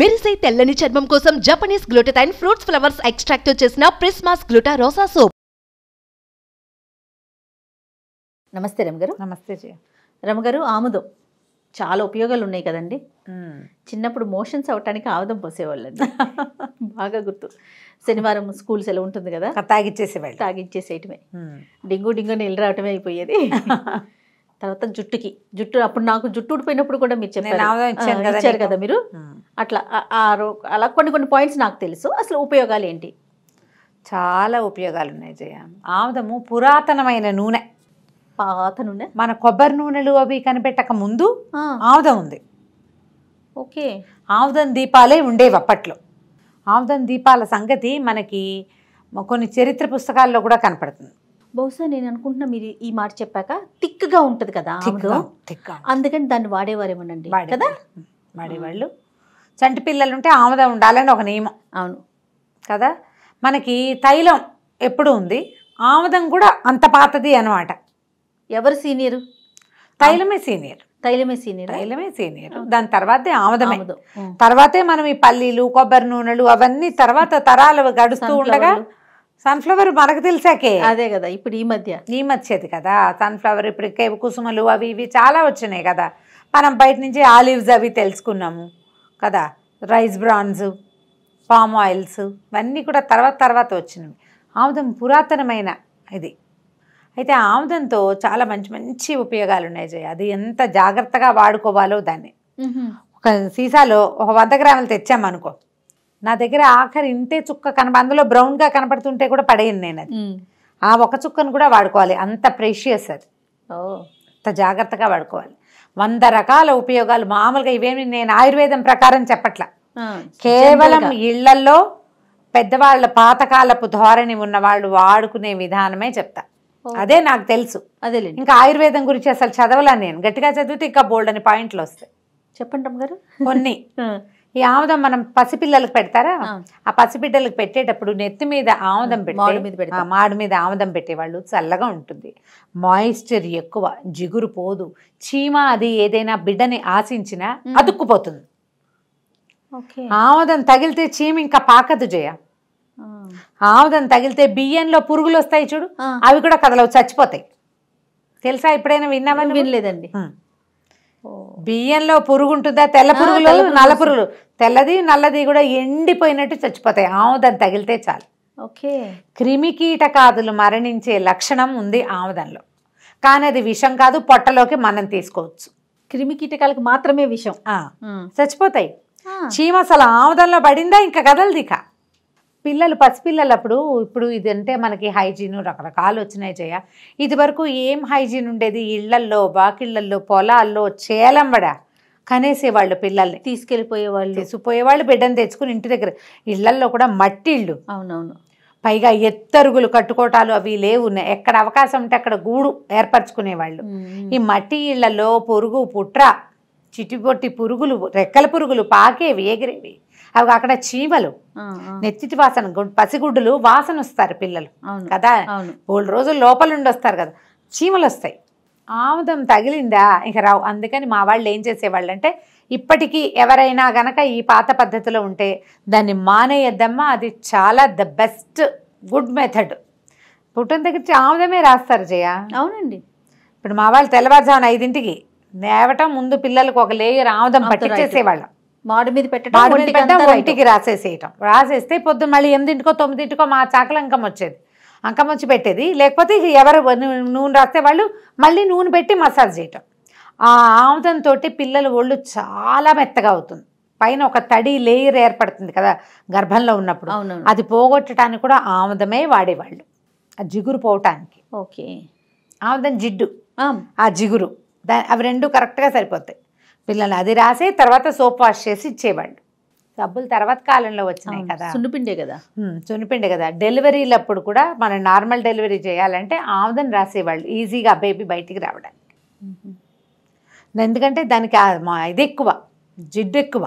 మెరిసే తెల్లని చర్మం కోసం Japanese glutathione fruits flowers extract చేసిన ప్రిస్మాస్ గ్లూటా రోసా సోప్ నమస్తే రమగారు నమస్తే రమగారు ఆముదం చాలా ఉపయోగాలు ఉన్నాయి కదండి చిన్నప్పుడు మోషన్స్ అవటానికి ఆముదం పోసేవాళ్ళండి బాగా గుర్తు శనివారం స్కూల్ సెలవు ఉంటుంది కదా తాగిచ్చేసేవాళ్ళు తాగిచ్చేసేయటమే డింగు డింగు నీళ్ళు రావటమే అయిపోయేది తర్వాత జుట్టుకి జుట్టు అప్పుడు నాకు జుట్టు ఊడిపోయినప్పుడు కూడా మీరు చెప్పారు కదా మీరు అట్లా అలా కొన్ని కొన్ని పాయింట్స్ నాకు తెలుసు అసలు ఉపయోగాలు ఏంటి చాలా ఉపయోగాలు ఉన్నాయి జయ ఆముదము పురాతనమైన నూనె పాత నూనె మన కొబ్బరి నూనెలు అవి కనిపెట్టక ముందు ఆముదం ఉంది ఓకే ఆముదం దీపాలే ఉండేవి అప్పట్లో ఆముదం దీపాల సంగతి మనకి కొన్ని చరిత్ర పుస్తకాల్లో కూడా కనపడుతుంది బహుశా నేను అనుకుంటున్నా మీరు ఈ మాట చెప్పాక థిక్గా ఉంటుంది కదా అందుకని దాన్ని వాడేవారేమోనండి కదా వాడేవాళ్ళు చంటి పిల్లలు ఉంటే ఆమదం ఉండాలని ఒక నియమం అవును కదా మనకి తైలం ఎప్పుడు ఉంది ఆమదం కూడా అంత పాతది అనమాట ఎవరు సీనియర్ తైలమే సీనియర్ తైలమే సీనియర్ తైలమే సీనియర్ దాని తర్వాతే ఆముదమే తర్వాతే మనం ఈ పల్లీలు కొబ్బరి నూనెలు అవన్నీ తర్వాత తరాలు గడుస్తూ ఉండగా సన్ఫ్లవర్ మనకు తెలిసాకే అదే కదా ఇప్పుడు ఈ మధ్య ఈ మధ్యది కదా సన్ఫ్లవర్ ఇప్పుడు కుసుమలు అవి ఇవి చాలా వచ్చినాయి కదా మనం బయట నుంచి ఆలివ్స్ అవి తెలుసుకున్నాము కదా రైస్ బ్రాన్స్ పామ్ ఆయిల్స్ ఇవన్నీ కూడా తర్వాత తర్వాత వచ్చినవి ఆముదం పురాతనమైన ఇది అయితే ఆముదంతో చాలా మంచి మంచి ఉపయోగాలు ఉన్నాయి జయ అది ఎంత జాగ్రత్తగా వాడుకోవాలో దాన్ని ఒక సీసాలో ఒక వంద గ్రాములు తెచ్చామనుకో నా దగ్గర ఆఖరి ఇంటే చుక్క కనప అందులో బ్రౌన్గా కనపడుతుంటే కూడా పడేయను నేను అది ఆ ఒక చుక్కను కూడా వాడుకోవాలి అంత ప్రెషియస్ అది అంత జాగ్రత్తగా వాడుకోవాలి వంద రకాల ఉపయోగాలు మామూలుగా ఇవేమి నేను ఆయుర్వేదం ప్రకారం చెప్పట్ల కేవలం ఇళ్లల్లో పెద్దవాళ్ళ పాతకాలపు ధోరణి ఉన్న వాళ్ళు వాడుకునే విధానమే చెప్తా అదే నాకు తెలుసు అదే ఇంకా ఆయుర్వేదం గురించి అసలు చదవలా నేను గట్టిగా చదివితే ఇంకా బోల్డ్ అని పాయింట్లు వస్తాయి చెప్పండి గారు కొన్ని ఈ ఆముదం మనం పసిపిల్లలకు పెడతారా ఆ పసిబిడ్డలకు పెట్టేటప్పుడు నెత్తి మీద ఆముదం మాడు మీద మాడు మీద ఆముదం పెట్టేవాళ్ళు చల్లగా ఉంటుంది మాయిశ్చర్ ఎక్కువ జిగురు పోదు చీమ అది ఏదైనా బిడ్డని ఆశించినా అతుక్కుపోతుంది ఆముదం తగిలితే చీమ ఇంకా పాకదు జయ ఆముదం తగిలితే బియ్యంలో పురుగులు వస్తాయి చూడు అవి కూడా కదలవు చచ్చిపోతాయి తెలుసా ఎప్పుడైనా విన్నామని వినలేదండి బియ్యంలో పురుగు ఉంటుందా తెల్ల పురుగులు నల్ల పురుగులు తెల్లది నల్లది కూడా ఎండిపోయినట్టు చచ్చిపోతాయి ఆముదం తగిలితే చాలు ఓకే క్రిమి కీటకాదులు మరణించే లక్షణం ఉంది ఆముదంలో కానీ అది విషం కాదు పొట్టలోకి మనం తీసుకోవచ్చు క్రిమి కీటకాలకు మాత్రమే విషం చచ్చిపోతాయి చీమ అసలు ఆముదంలో పడిందా ఇంకా కదలదిక పిల్లలు పసిపిల్లలు అప్పుడు ఇప్పుడు ఇదంటే మనకి హైజీన్ రకరకాలు వచ్చినాయి జయ ఇది వరకు ఏం హైజీన్ ఉండేది ఇళ్లల్లో బాకిళ్ళల్లో పొలాల్లో వడ కనేసేవాళ్ళు పిల్లల్ని తీసుకెళ్ళిపోయేవాళ్ళు తీసుకుపోయేవాళ్ళు బిడ్డను తెచ్చుకుని ఇంటి దగ్గర ఇళ్లల్లో కూడా మట్టి ఇళ్ళు అవునవును పైగా ఎత్తరుగులు కట్టుకోవటాలు అవి లేవు ఎక్కడ అవకాశం ఉంటే అక్కడ గూడు ఏర్పరచుకునేవాళ్ళు ఈ మట్టి ఇళ్లలో పొరుగు పుట్ర చిటిపొట్టి పురుగులు రెక్కల పురుగులు పాకేవి ఎగిరేవి అవి అక్కడ చీమలు నెత్తిటి వాసన పసిగుడ్డులు వాసన వస్తారు పిల్లలు కదా మూడు రోజులు లోపల నుండి వస్తారు కదా చీమలు వస్తాయి ఆముదం తగిలిందా ఇక రావు అందుకని మా వాళ్ళు ఏం చేసేవాళ్ళు అంటే ఇప్పటికీ ఎవరైనా గనక ఈ పాత పద్ధతిలో ఉంటే దాన్ని మానేయద్దమ్మా అది చాలా ద బెస్ట్ గుడ్ మెథడ్ పుట్టిన దగ్గర ఆముదమే రాస్తారు జయ అవునండి ఇప్పుడు మా వాళ్ళు తెల్లవారుజామున ఐదింటికి లేవటం ముందు పిల్లలకు ఒక లేయర్ ఆముదం పట్టించేసేవాళ్ళం మాడి మీద పెట్టడం ఒంటికి రాసేసేయటం రాసేస్తే పొద్దున్న మళ్ళీ ఎనిమిదింటికో తొమ్మిదింటికో మా చాకలు అంకం వచ్చేది అంకం వచ్చి పెట్టేది లేకపోతే ఎవరు నూనె రాస్తే వాళ్ళు మళ్ళీ నూనె పెట్టి మసాజ్ చేయటం ఆ ఆముదంతో పిల్లల ఒళ్ళు చాలా మెత్తగా అవుతుంది పైన ఒక తడి లేయర్ ఏర్పడుతుంది కదా గర్భంలో ఉన్నప్పుడు అది పోగొట్టడానికి కూడా ఆముదమే వాడేవాళ్ళు ఆ జిగురు పోవటానికి ఓకే ఆముదం జిడ్డు ఆ జిగురు అవి రెండు కరెక్ట్గా సరిపోతాయి పిల్లలు అది రాసే తర్వాత సోప్ వాష్ చేసి ఇచ్చేవాళ్ళు సబ్బులు తర్వాత కాలంలో వచ్చినాయి కదా సున్నిపిండే కదా సున్నిపిండే కదా డెలివరీలప్పుడు కూడా మనం నార్మల్ డెలివరీ చేయాలంటే ఆముదం రాసేవాళ్ళు ఈజీగా బేబీ బయటికి రావడానికి ఎందుకంటే దానికి ఇది ఎక్కువ జిడ్డు ఎక్కువ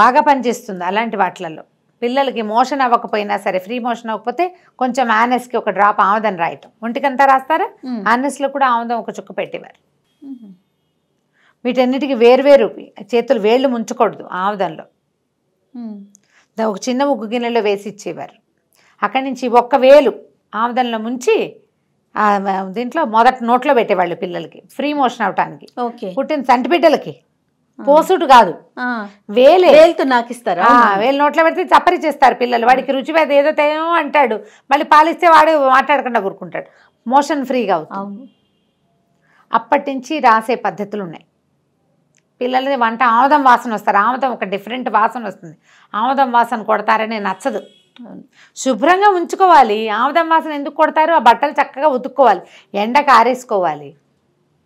బాగా పనిచేస్తుంది అలాంటి వాటిలలో పిల్లలకి మోషన్ అవ్వకపోయినా సరే ఫ్రీ మోషన్ అవ్వకపోతే కొంచెం ఆనెస్కి ఒక డ్రాప్ ఆముదం రాయటం ఒంటికంతా రాస్తారా ఆనెస్లో కూడా ఆముదం ఒక చుక్క పెట్టేవారు వీటన్నిటికి వేరువేరు చేతులు వేళ్ళు ముంచకూడదు ఆముదంలో ఒక చిన్న ముగ్గు గిన్నెలో వేసి ఇచ్చేవారు అక్కడి నుంచి ఒక్క వేలు ఆముదంలో ముంచి దీంట్లో మొదటి నోట్లో పెట్టేవాళ్ళు పిల్లలకి ఫ్రీ మోషన్ అవటానికి పుట్టిన సంటి బిడ్డలకి పోసుడు కాదు వేలే వేలుతో నాకు ఇస్తారు వేలు నోట్లో పెడితే చప్పరి చేస్తారు పిల్లలు వాడికి రుచి పెద్ద ఏదో తేమో అంటాడు మళ్ళీ పాలిస్తే వాడు మాట్లాడకుండా కూరుకుంటాడు మోషన్ ఫ్రీగా అవుతుంది అప్పటి నుంచి రాసే పద్ధతులు ఉన్నాయి పిల్లలది వంట ఆముదం వాసన వస్తారు ఆముదం ఒక డిఫరెంట్ వాసన వస్తుంది ఆముదం వాసన కొడతారని నచ్చదు శుభ్రంగా ఉంచుకోవాలి ఆముదం వాసన ఎందుకు కొడతారు ఆ బట్టలు చక్కగా ఉతుక్కోవాలి ఎండకు ఆరేసుకోవాలి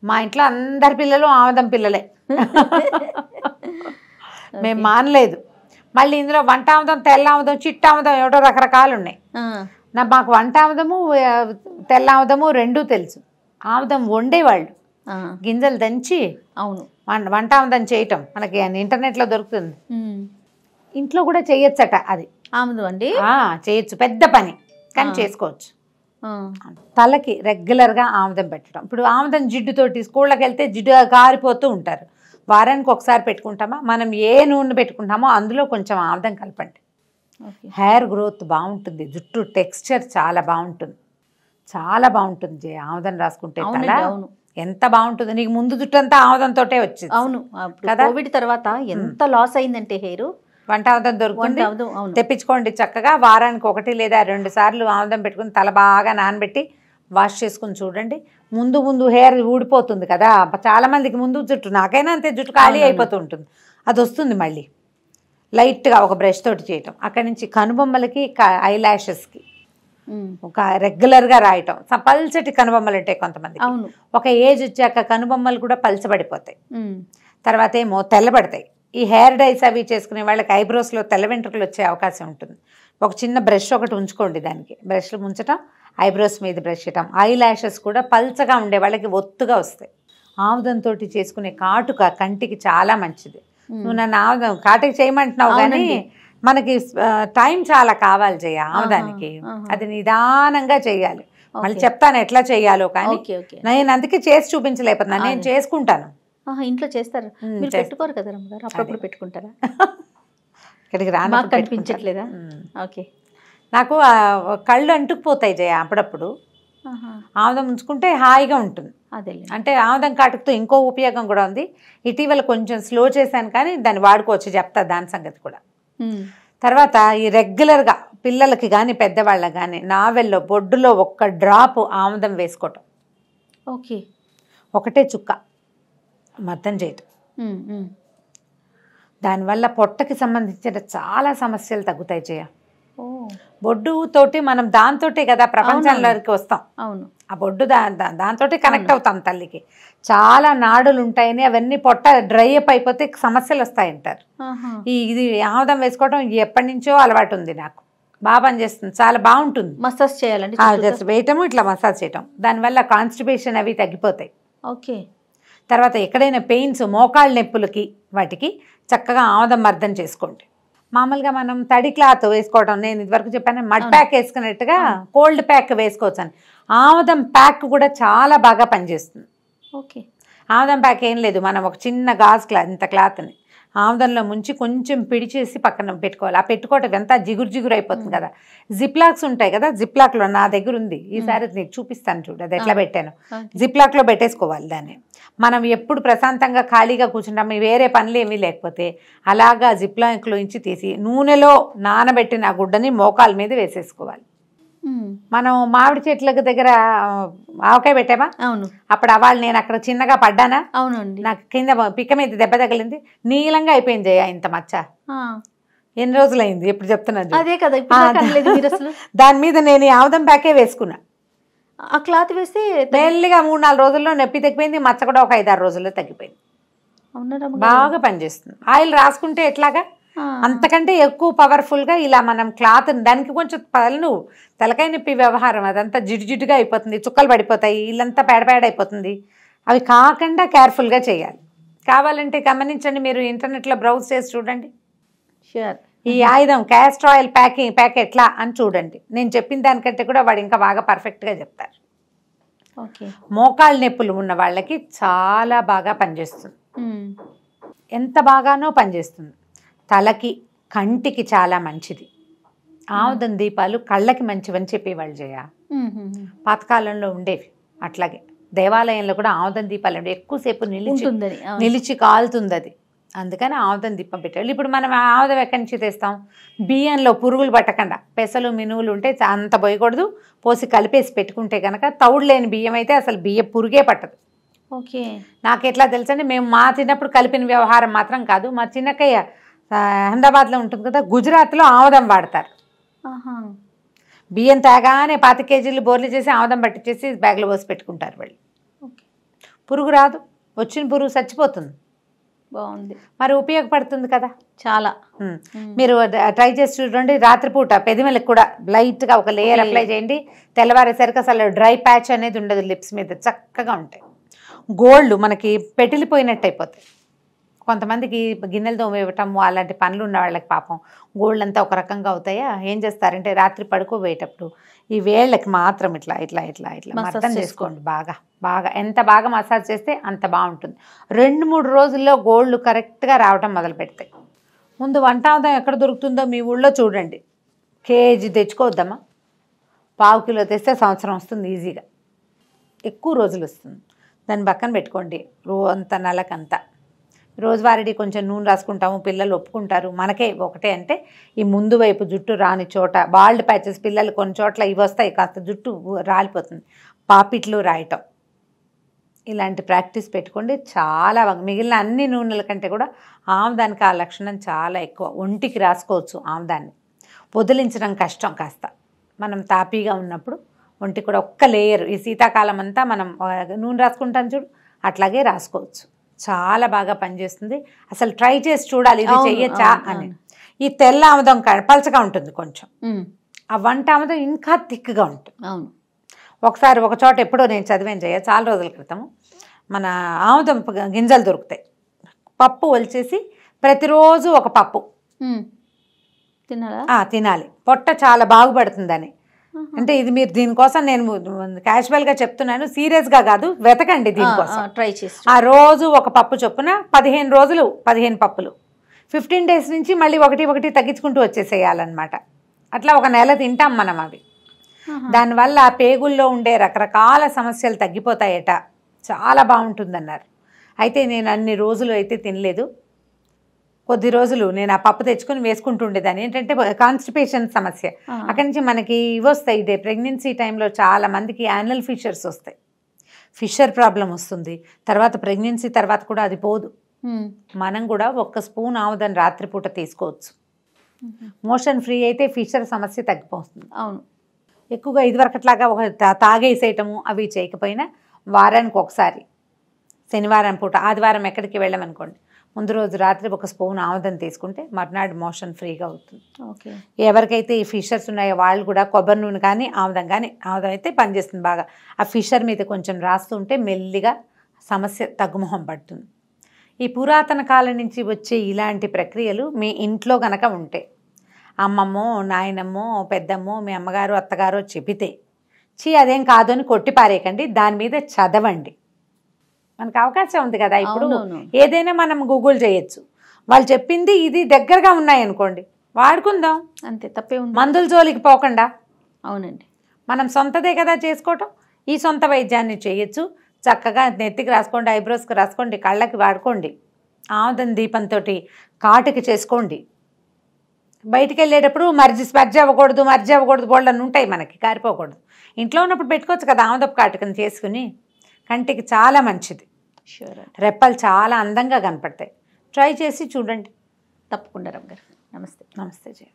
మా ఇంట్లో అందరి పిల్లలు ఆముదం పిల్లలే మేము మానలేదు మళ్ళీ ఇందులో వంట ఆముదం తెల్ల ఆముదం చిట్ట ఆముదం ఏటో రకరకాలు ఉన్నాయి నా మాకు వంట ఆముదము తెల్ల ఆముదము రెండూ తెలుసు ఆముదం వండేవాళ్ళు గింజలు దంచి అవును వంట ఆముదం చేయటం మనకి ఇంటర్నెట్లో దొరుకుతుంది ఇంట్లో కూడా చేయొచ్చట అది ఆముదం అండి చేయొచ్చు పెద్ద పని కానీ చేసుకోవచ్చు తలకి రెగ్యులర్గా ఆముదం పెట్టడం ఇప్పుడు ఆముదం జిడ్డుతోటి స్కూళ్ళకి వెళ్తే జిడ్డు కారిపోతూ ఉంటారు వారానికి ఒకసారి పెట్టుకుంటామా మనం ఏ నూనె పెట్టుకుంటామో అందులో కొంచెం ఆముదం కలపండి హెయిర్ గ్రోత్ బాగుంటుంది జుట్టు టెక్స్చర్ చాలా బాగుంటుంది చాలా బాగుంటుంది ఆముదం రాసుకుంటే తల ఎంత బాగుంటుంది నీకు ముందు అంతా ఆమదంతో వచ్చింది అవును కదా కోవిడ్ తర్వాత ఎంత లాస్ అయిందంటే హెయిర్ వంట ఆమదం దొరుకుతుంది తెప్పించుకోండి చక్కగా వారానికి ఒకటి లేదా రెండు సార్లు ఆముదం పెట్టుకుని తల బాగా నానబెట్టి వాష్ చేసుకుని చూడండి ముందు ముందు హెయిర్ ఊడిపోతుంది కదా చాలా మందికి ముందు జుట్టు నాకైనా అంతే జుట్టు ఖాళీ అయిపోతూ ఉంటుంది అది వస్తుంది మళ్ళీ లైట్గా ఒక బ్రష్ తోటి చేయటం అక్కడి నుంచి కనుబొమ్మలకి ఐ ల్యాషెస్కి ఒక రెగ్యులర్ గా రాయటం పల్చటి కనుబొమ్మలు ఉంటాయి కొంతమంది ఒక ఏజ్ వచ్చాక కనుబొమ్మలు కూడా పలచబడిపోతాయి తర్వాత ఏమో తెల్లబడతాయి ఈ హెయిర్ డైస్ అవి చేసుకునే వాళ్ళకి ఐబ్రోస్ లో తెల్ల వెంట్రుకలు వచ్చే అవకాశం ఉంటుంది ఒక చిన్న బ్రష్ ఒకటి ఉంచుకోండి దానికి బ్రష్లు ముంచటం ఐబ్రోస్ మీద బ్రష్ చేయటం ఐ ల్యాషెస్ కూడా పల్చగా ఉండే వాళ్ళకి ఒత్తుగా వస్తాయి ఆముదంతో చేసుకునే కాటుక కంటికి చాలా మంచిది నువ్వు నన్ను ఆముదం కాటుక చేయమంటున్నావు కానీ మనకి టైం చాలా కావాలి చెయ్య ఆమదానికి అది నిదానంగా చేయాలి మళ్ళీ చెప్తాను ఎట్లా చేయాలో కానీ నేను అందుకే చేసి చూపించలేకపోతున్నా నేను చేసుకుంటాను ఇంట్లో చేస్తారు పెట్టుకోరు కదా రమ్మగారు అప్పుడప్పుడు పెట్టుకుంటారా ఇక్కడికి రాను కనిపించట్లేదా ఓకే నాకు కళ్ళు అంటుకుపోతాయి జయ అప్పుడప్పుడు ఆముదం ఉంచుకుంటే హాయిగా ఉంటుంది అదే అంటే ఆముదం కాటుకుతో ఇంకో ఉపయోగం కూడా ఉంది ఇటీవల కొంచెం స్లో చేశాను కానీ దాన్ని వాడుకోవచ్చు చెప్తా దాని సంగతి కూడా తర్వాత ఈ రెగ్యులర్గా పిల్లలకి కానీ పెద్దవాళ్ళకి కానీ నావెల్లో బొడ్డులో ఒక్క డ్రాప్ ఆముదం వేసుకోవటం ఓకే ఒకటే చుక్క మద్దం చేయటం దానివల్ల పొట్టకి సంబంధించిన చాలా సమస్యలు తగ్గుతాయి చేయ బొడ్డు తోటి మనం దాంతో కదా ప్రపంచంలోకి వస్తాం అవును ఆ బొడ్డు దా కనెక్ట్ అవుతాం తల్లికి చాలా నాడులు ఉంటాయని అవన్నీ పొట్ట డ్రై అప్ అయిపోతే సమస్యలు వస్తాయంటారు ఈ ఇది ఆముదం వేసుకోవడం ఎప్పటి నుంచో అలవాటు ఉంది నాకు బాగా పనిచేస్తుంది చాలా బాగుంటుంది మసాజ్ చేయాలండి వేయటం వేయటము ఇట్లా మసాజ్ చేయటం దానివల్ల కాన్స్టిపేషన్ అవి తగ్గిపోతాయి ఓకే తర్వాత ఎక్కడైనా పెయిన్స్ మోకాళ్ళ నొప్పులకి వాటికి చక్కగా ఆముదం మర్దం చేసుకోండి మామూలుగా మనం తడి క్లాత్ వేసుకోవడం నేను ఇదివరకు చెప్పాను మడ్ ప్యాక్ వేసుకున్నట్టుగా కోల్డ్ ప్యాక్ వేసుకోవచ్చు అని ఆముదం ప్యాక్ కూడా చాలా బాగా పనిచేస్తుంది ఓకే ఆముదం ప్యాక్ ఏం లేదు మనం ఒక చిన్న గాజ్ క్లాత్ ఇంత క్లాత్ని ఆముదంలో ముంచి కొంచెం పిడిచేసి పక్కన పెట్టుకోవాలి ఆ పెట్టుకోవటం ఎంత జిగురు జిగురు అయిపోతుంది కదా జిప్లాక్స్ ఉంటాయి కదా జిప్లాక్లో నా దగ్గర ఉంది ఈసారి నీకు చూపిస్తాను చూడు అది ఎట్లా పెట్టాను జిప్లాక్లో పెట్టేసుకోవాలి దాన్ని మనం ఎప్పుడు ప్రశాంతంగా ఖాళీగా కూర్చుంటాం వేరే పనులు ఏమీ లేకపోతే అలాగా జిప్లాంక్లో నుంచి తీసి నూనెలో నానబెట్టిన గుడ్డని మోకాల మీద వేసేసుకోవాలి మనం మామిడి చెట్లకు దగ్గర ఆవకాయ పెట్టామా అవును అప్పుడు అవాళ్ళు నేను అక్కడ చిన్నగా పడ్డానా అవునండి నాకు కింద పిక్క మీద దెబ్బ తగిలింది నీలంగా అయిపోయింది ఇంత మచ్చ ఎన్ని రోజులైంది ఎప్పుడు చెప్తున్నాను అదే కదా దాని మీద నేను ఆముదం ప్యాకే వేసుకున్నా ఆ క్లాత్ వేస్తే మెల్లిగా మూడు నాలుగు రోజుల్లో నొప్పి తగ్గిపోయింది మచ్చ కూడా ఒక ఐదారు రోజుల్లో తగ్గిపోయింది బాగా పనిచేస్తుంది ఆయిల్ రాసుకుంటే ఎట్లాగా అంతకంటే ఎక్కువ పవర్ఫుల్గా ఇలా మనం క్లాత్ దానికి కొంచెం నువ్వు తలకాయ నొప్పి వ్యవహారం అదంతా జిడిజిడిగా అయిపోతుంది చుక్కలు పడిపోతాయి ఇల్లంతా పేడపేడ అయిపోతుంది అవి కాకుండా కేర్ఫుల్గా చేయాలి కావాలంటే గమనించండి మీరు ఇంటర్నెట్లో బ్రౌజ్ చేసి చూడండి షూర్ ఈ ఆయుధం క్యాస్టర్ ఆయిల్ ప్యాకింగ్ ప్యాక్ ఎట్లా అని చూడండి నేను చెప్పిన దానికంటే కూడా వాడు ఇంకా బాగా పర్ఫెక్ట్గా చెప్తారు మోకాళ్ళ నొప్పులు ఉన్న వాళ్ళకి చాలా బాగా పనిచేస్తుంది ఎంత బాగానో పనిచేస్తుంది తలకి కంటికి చాలా మంచిది ఆముదం దీపాలు కళ్ళకి మంచివని చెప్పి వాళ్ళు జయ పాతకాలంలో ఉండేవి అట్లాగే దేవాలయంలో కూడా ఆముదం దీపాలు ఉండేవి ఎక్కువసేపు నిలిచి నిలిచి కాలుతుంది అది అందుకని ఆముదం దిప్పం పెట్టాలి ఇప్పుడు మనం ఆముదం ఎక్కడి నుంచి తెస్తాం బియ్యంలో పురుగులు పట్టకుండా పెసలు మినువులు ఉంటే అంత పోయకూడదు పోసి కలిపేసి పెట్టుకుంటే కనుక తౌడు లేని బియ్యం అయితే అసలు బియ్య పురుగే పట్టదు ఓకే నాకు ఎట్లా తెలుసండి మేము మా చిన్నప్పుడు కలిపిన వ్యవహారం మాత్రం కాదు మా చిన్నకయ్య అహ్మదాబాద్లో ఉంటుంది కదా గుజరాత్లో ఆముదం వాడతారు బియ్యం తాగానే పాత కేజీలు బోర్లు చేసి ఆముదం పట్టించేసి బ్యాగ్లో పోసి పెట్టుకుంటారు వాళ్ళు పురుగు రాదు వచ్చిన పురుగు చచ్చిపోతుంది బాగుంది మరి ఉపయోగపడుతుంది కదా చాలా మీరు ట్రై చేసి చూడండి రాత్రిపూట పెదిమలకు కూడా లైట్గా ఒక లేయర్ అప్లై చేయండి తెల్లవారేసరికి అసలు డ్రై ప్యాచ్ అనేది ఉండదు లిప్స్ మీద చక్కగా ఉంటాయి గోల్డ్ మనకి పెట్టిలిపోయినట్టు అయిపోతాయి కొంతమందికి గిన్నెలు తోమివ్వటం అలాంటి పనులు ఉన్న వాళ్ళకి పాపం గోళ్ళంతా ఒక రకంగా అవుతాయా ఏం చేస్తారంటే రాత్రి పడుకోబోయేటప్పుడు ఈ వేళ్ళకి మాత్రం ఇట్లా ఇట్లా ఇట్లా ఇట్లా మసాజ్ చేసుకోండి బాగా బాగా ఎంత బాగా మసాజ్ చేస్తే అంత బాగుంటుంది రెండు మూడు రోజుల్లో గోళ్ళు కరెక్ట్గా రావటం మొదలు పెడతాయి ముందు వంట ఆదాయం ఎక్కడ దొరుకుతుందో మీ ఊళ్ళో చూడండి కేజీ తెచ్చుకోవద్దమ్మా పావు కిలో తెస్తే సంవత్సరం వస్తుంది ఈజీగా ఎక్కువ రోజులు వస్తుంది దాన్ని పక్కన పెట్టుకోండి రో అంత నెలకంతా రోజువారీ కొంచెం నూనె రాసుకుంటాము పిల్లలు ఒప్పుకుంటారు మనకే ఒకటే అంటే ఈ ముందు వైపు జుట్టు రాని చోట బాల్డ్ ప్యాచెస్ పిల్లలు కొన్ని చోట్ల ఇవి వస్తాయి కాస్త జుట్టు రాలిపోతుంది పాపిట్లు రాయటం ఇలాంటి ప్రాక్టీస్ పెట్టుకోండి చాలా మిగిలిన అన్ని నూనెల కంటే కూడా ఆమదానికి ఆ లక్షణం చాలా ఎక్కువ ఒంటికి రాసుకోవచ్చు ఆమదాన్ని వదిలించడం కష్టం కాస్త మనం తాపీగా ఉన్నప్పుడు ఒంటికి కూడా ఒక్క లేయర్ ఈ శీతాకాలం అంతా మనం నూనె రాసుకుంటాం చూడు అట్లాగే రాసుకోవచ్చు చాలా బాగా పనిచేస్తుంది అసలు ట్రై చేసి చూడాలి ఇది చెయ్యొచ్చా అని ఈ తెల్ల ఆముదం పలచగా ఉంటుంది కొంచెం ఆ వంట ఆముదం ఇంకా థిక్గా ఉంటుంది ఒకసారి ఒక చోట ఎప్పుడో నేను చదివేం చేయ చాలా రోజుల క్రితం మన ఆముదం గింజలు దొరుకుతాయి పప్పు వలిచేసి ప్రతిరోజు ఒక పప్పు తినాలి పొట్ట చాలా బాగుపడుతుందని అంటే ఇది మీరు దీనికోసం నేను క్యాషువల్ గా చెప్తున్నాను సీరియస్ గా కాదు వెతకండి దీనికోసం ట్రై చేసి ఆ రోజు ఒక పప్పు చొప్పున పదిహేను రోజులు పదిహేను పప్పులు ఫిఫ్టీన్ డేస్ నుంచి మళ్ళీ ఒకటి ఒకటి తగ్గించుకుంటూ వచ్చేసేయాలన్నమాట అట్లా ఒక నెల తింటాం మనం అవి దానివల్ల పేగుల్లో ఉండే రకరకాల సమస్యలు తగ్గిపోతాయట చాలా బాగుంటుందన్నారు అయితే నేను అన్ని రోజులు అయితే తినలేదు కొద్ది రోజులు నేను ఆ పప్పు తెచ్చుకొని వేసుకుంటుండేదాన్ని ఏంటంటే కాన్స్టిపేషన్ సమస్య అక్కడి నుంచి మనకి ఇవి వస్తాయి ఇదే ప్రెగ్నెన్సీ టైంలో చాలా మందికి యానల్ ఫిషర్స్ వస్తాయి ఫిషర్ ప్రాబ్లం వస్తుంది తర్వాత ప్రెగ్నెన్సీ తర్వాత కూడా అది పోదు మనం కూడా ఒక్క స్పూన్ ఆముదాన్ని రాత్రిపూట తీసుకోవచ్చు మోషన్ ఫ్రీ అయితే ఫిషర్ సమస్య తగ్గిపోతుంది అవును ఎక్కువగా ఇదివరకట్లాగా ఒక తాగేసేయటము అవి చేయకపోయినా వారానికి ఒకసారి శనివారం పూట ఆదివారం ఎక్కడికి వెళ్ళమనుకోండి ముందు రోజు రాత్రి ఒక స్పూన్ ఆముదం తీసుకుంటే మర్నాడు మోషన్ ఫ్రీగా అవుతుంది ఓకే ఎవరికైతే ఈ ఫిషర్స్ ఉన్నాయో వాళ్ళు కూడా కొబ్బరి నూనె కానీ ఆముదం కానీ ఆముదం అయితే పనిచేస్తుంది బాగా ఆ ఫిషర్ మీద కొంచెం ఉంటే మెల్లిగా సమస్య తగ్గుముఖం పడుతుంది ఈ పురాతన కాలం నుంచి వచ్చే ఇలాంటి ప్రక్రియలు మీ ఇంట్లో గనక ఉంటే అమ్మమ్మో నాయనమ్మో పెద్దమ్మో మీ అమ్మగారు అత్తగారో చెబితే చీ అదేం కాదు అని కొట్టి పారేయకండి దాని మీద చదవండి మనకు అవకాశం ఉంది కదా ఇప్పుడు ఏదైనా మనం గూగుల్ చేయొచ్చు వాళ్ళు చెప్పింది ఇది దగ్గరగా ఉన్నాయి అనుకోండి వాడుకుందాం అంతే తప్పే మందుల జోలికి పోకుండా అవునండి మనం సొంతదే కదా చేసుకోవటం ఈ సొంత వైద్యాన్ని చేయొచ్చు చక్కగా నెత్తికి రాసుకోండి ఐబ్రోస్కి రాసుకోండి కళ్ళకి వాడుకోండి ఆముదం దీపంతో కాటుకి చేసుకోండి బయటికి వెళ్ళేటప్పుడు మర్జి స్పర్జ అవ్వకూడదు మర్జి అవ్వకూడదు బోళ్ళని ఉంటాయి మనకి కారిపోకూడదు ఇంట్లో ఉన్నప్పుడు పెట్టుకోవచ్చు కదా ఆముదపు కాటుకని చేసుకుని కంటికి చాలా మంచిది రెప్పలు చాలా అందంగా కనపడతాయి ట్రై చేసి చూడండి తప్పకుండా రామ్ గారు నమస్తే నమస్తే జయ